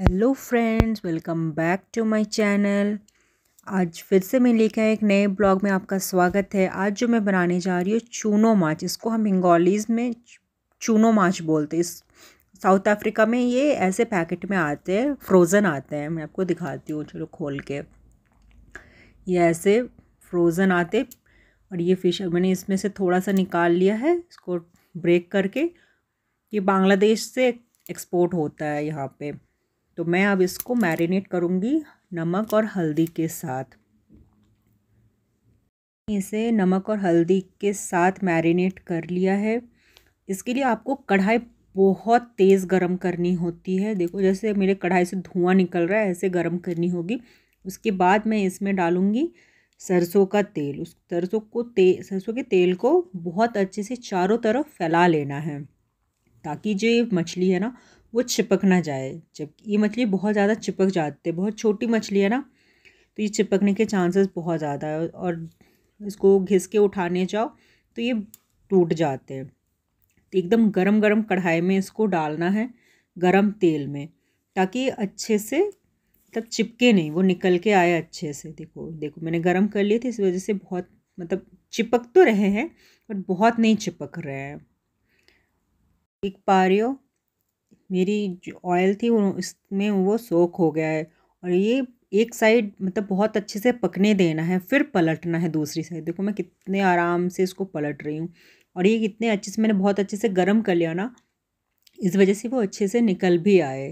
hello friends welcome back to my channel आज फिर से मैं लेकर एक नए ब्लॉग में आपका स्वागत है आज जो मैं बनाने जा रही हूँ चूनो माच इसको हम बंगालीज़ में चूनो माछ बोलते हैं इस साउथ अफ्रीका में ये ऐसे पैकेट में आते हैं फ्रोज़न आते हैं मैं आपको दिखाती हूँ चलो खोल के ये ऐसे फ्रोज़न आते और ये फ़िश मैंने इसमें से थोड़ा सा निकाल लिया है इसको ब्रेक करके ये बांग्लादेश से एक्सपोर्ट होता है यहाँ पर तो मैं अब इसको मैरिनेट करूँगी नमक और हल्दी के साथ इसे नमक और हल्दी के साथ मैरिनेट कर लिया है इसके लिए आपको कढ़ाई बहुत तेज़ गरम करनी होती है देखो जैसे मेरे कढ़ाई से धुआं निकल रहा है ऐसे गरम करनी होगी उसके बाद मैं इसमें डालूँगी सरसों का तेल उस सरसों को ते सरसों के तेल को बहुत अच्छे से चारों तरफ फैला लेना है ताकि जो मछली है ना वो चिपक ना जाए जब ये मछली बहुत ज़्यादा चिपक जाती है बहुत छोटी मछली है ना तो ये चिपकने के चांसेस बहुत ज़्यादा है और इसको घिस के उठाने जाओ तो ये टूट जाते हैं तो एकदम गरम गरम कढ़ाई में इसको डालना है गरम तेल में ताकि अच्छे से मतलब चिपके नहीं वो निकल के आए अच्छे से देखो देखो मैंने गरम कर लिए थे इस वजह से बहुत मतलब चिपक तो रहे हैं बट बहुत नहीं चिपक रहे हैं एक पा रही हो मेरी जो ऑयल थी उसमें वो सोख हो गया है और ये एक साइड मतलब बहुत अच्छे से पकने देना है फिर पलटना है दूसरी साइड देखो मैं कितने आराम से इसको पलट रही हूँ और ये कितने अच्छे से मैंने बहुत अच्छे से गर्म कर लिया ना इस वजह से वो अच्छे से निकल भी आए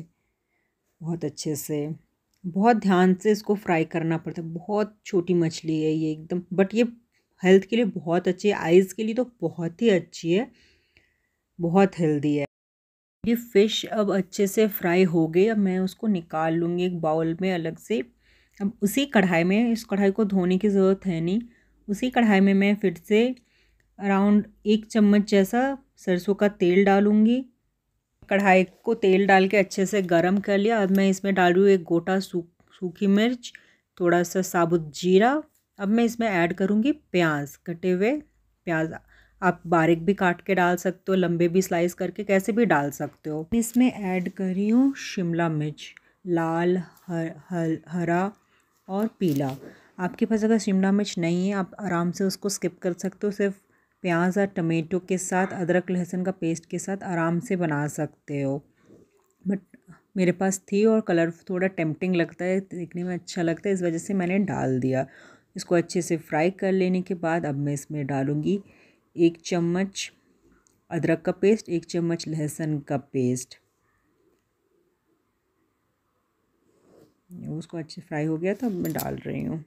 बहुत अच्छे से बहुत ध्यान से इसको फ्राई करना पड़ता है बहुत छोटी मछली है ये एकदम बट ये हेल्थ के लिए बहुत अच्छी है आइज़ के लिए तो बहुत ही अच्छी है बहुत हेल्दी है ये फ़िश अब अच्छे से फ्राई हो गई अब मैं उसको निकाल लूँगी एक बाउल में अलग से अब उसी कढ़ाई में इस कढ़ाई को धोने की ज़रूरत है नहीं उसी कढ़ाई में मैं फिर से अराउंड एक चम्मच जैसा सरसों का तेल डालूँगी कढ़ाई को तेल डाल के अच्छे से गर्म कर लिया अब मैं इसमें डाल रही एक गोटा सूख सूखी मिर्च थोड़ा सा साबुत जीरा अब मैं इसमें ऐड करूँगी प्याज कटे हुए प्याज आप बारीक भी काट के डाल सकते हो लंबे भी स्लाइस करके कैसे भी डाल सकते हो इसमें ऐड कर रही हूँ शिमला मिर्च लाल हर, हर, हरा और पीला आपके पास अगर शिमला मिर्च नहीं है आप आराम से उसको स्किप कर सकते हो सिर्फ प्याज और टमेटो के साथ अदरक लहसुन का पेस्ट के साथ आराम से बना सकते हो बट मेरे पास थी और कलर थोड़ा टेम्पटिंग लगता है देखने में अच्छा लगता है इस वजह से मैंने डाल दिया इसको अच्छे से फ्राई कर लेने के बाद अब मैं इसमें डालूँगी एक चम्मच अदरक का पेस्ट एक चम्मच लहसुन का पेस्ट उसको अच्छे फ्राई हो गया तो अब मैं डाल रही हूँ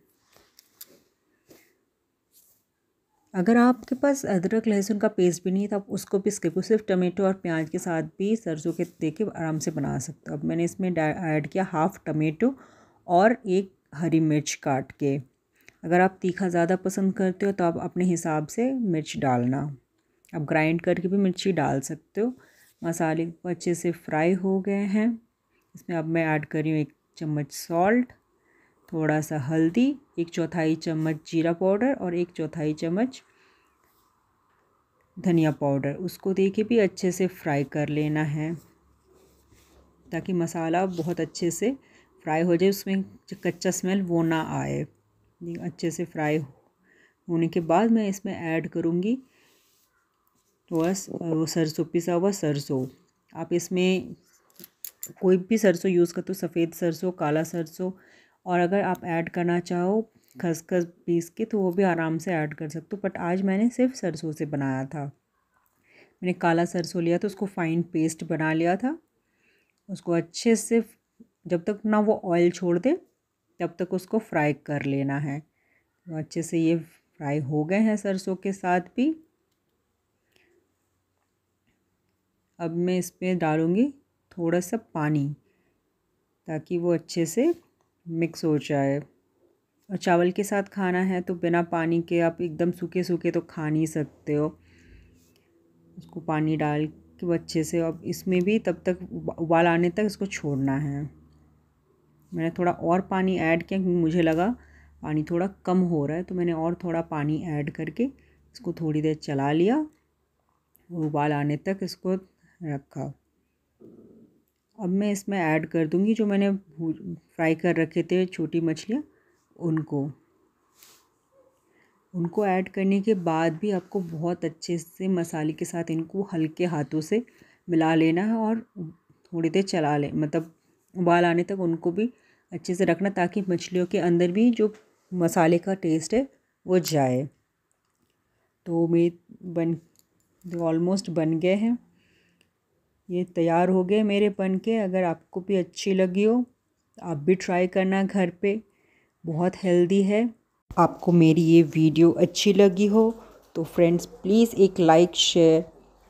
अगर आपके पास अदरक लहसुन का पेस्ट भी नहीं है तो आप उसको भी स्किप सिर्फ टमेटो और प्याज के साथ भी सरसों के दे के आराम से बना सकते हो अब मैंने इसमें ऐड किया हाफ़ टमेटो और एक हरी मिर्च काट के अगर आप तीखा ज़्यादा पसंद करते हो तो आप अपने हिसाब से मिर्च डालना आप ग्राइंड करके भी मिर्ची डाल सकते हो मसाले अच्छे से फ्राई हो गए हैं इसमें अब मैं ऐड कर रही हूँ एक चम्मच सॉल्ट थोड़ा सा हल्दी एक चौथाई चम्मच जीरा पाउडर और एक चौथाई चम्मच धनिया पाउडर उसको के भी अच्छे से फ्राई कर लेना है ताकि मसाला बहुत अच्छे से फ्राई हो जाए उसमें कच्चा स्मेल वो ना आए अच्छे से फ्राई होने के बाद मैं इसमें ऐड करूँगी बस वो सरसों पिसा हुआ सरसों आप इसमें कोई भी सरसों यूज़ कर तो सफ़ेद सरसों काला सरसों और अगर आप ऐड करना चाहो खसखस पीस के तो वो भी आराम से ऐड कर सकते हो बट आज मैंने सिर्फ सरसों से बनाया था मैंने काला सरसों लिया था उसको फाइन पेस्ट बना लिया था उसको अच्छे से जब तक ना वो ऑयल छोड़ दे तब तक उसको फ्राई कर लेना है तो अच्छे से ये फ्राई हो गए हैं सरसों के साथ भी अब मैं इसमें डालूँगी थोड़ा सा पानी ताकि वो अच्छे से मिक्स हो जाए और चावल के साथ खाना है तो बिना पानी के आप एकदम सूखे सूखे तो खा नहीं सकते हो उसको पानी डाल के अच्छे से अब इसमें भी तब तक उबाल आने तक इसको छोड़ना है मैंने थोड़ा और पानी ऐड किया क्योंकि मुझे लगा पानी थोड़ा कम हो रहा है तो मैंने और थोड़ा पानी ऐड करके इसको थोड़ी देर चला लिया और उबाल आने तक इसको रखा अब मैं इसमें ऐड कर दूंगी जो मैंने फ्राई कर रखे थे छोटी मछलियाँ उनको उनको ऐड करने के बाद भी आपको बहुत अच्छे से मसाले के साथ इनको हल्के हाथों से मिला लेना है और थोड़ी देर चला ले मतलब उबाल आने तक उनको भी अच्छे से रखना ताकि मछलियों के अंदर भी जो मसाले का टेस्ट है वो जाए तो मे बन ऑलमोस्ट बन गए हैं ये तैयार हो गए मेरे बन के अगर आपको भी अच्छी लगी हो आप भी ट्राई करना घर पे बहुत हेल्दी है आपको मेरी ये वीडियो अच्छी लगी हो तो फ्रेंड्स प्लीज़ एक लाइक शेयर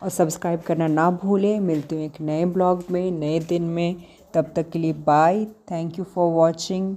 और सब्सक्राइब करना ना भूलें मिलती हूँ एक नए ब्लॉग में नए दिन में तब तक के लिए bye thank you for watching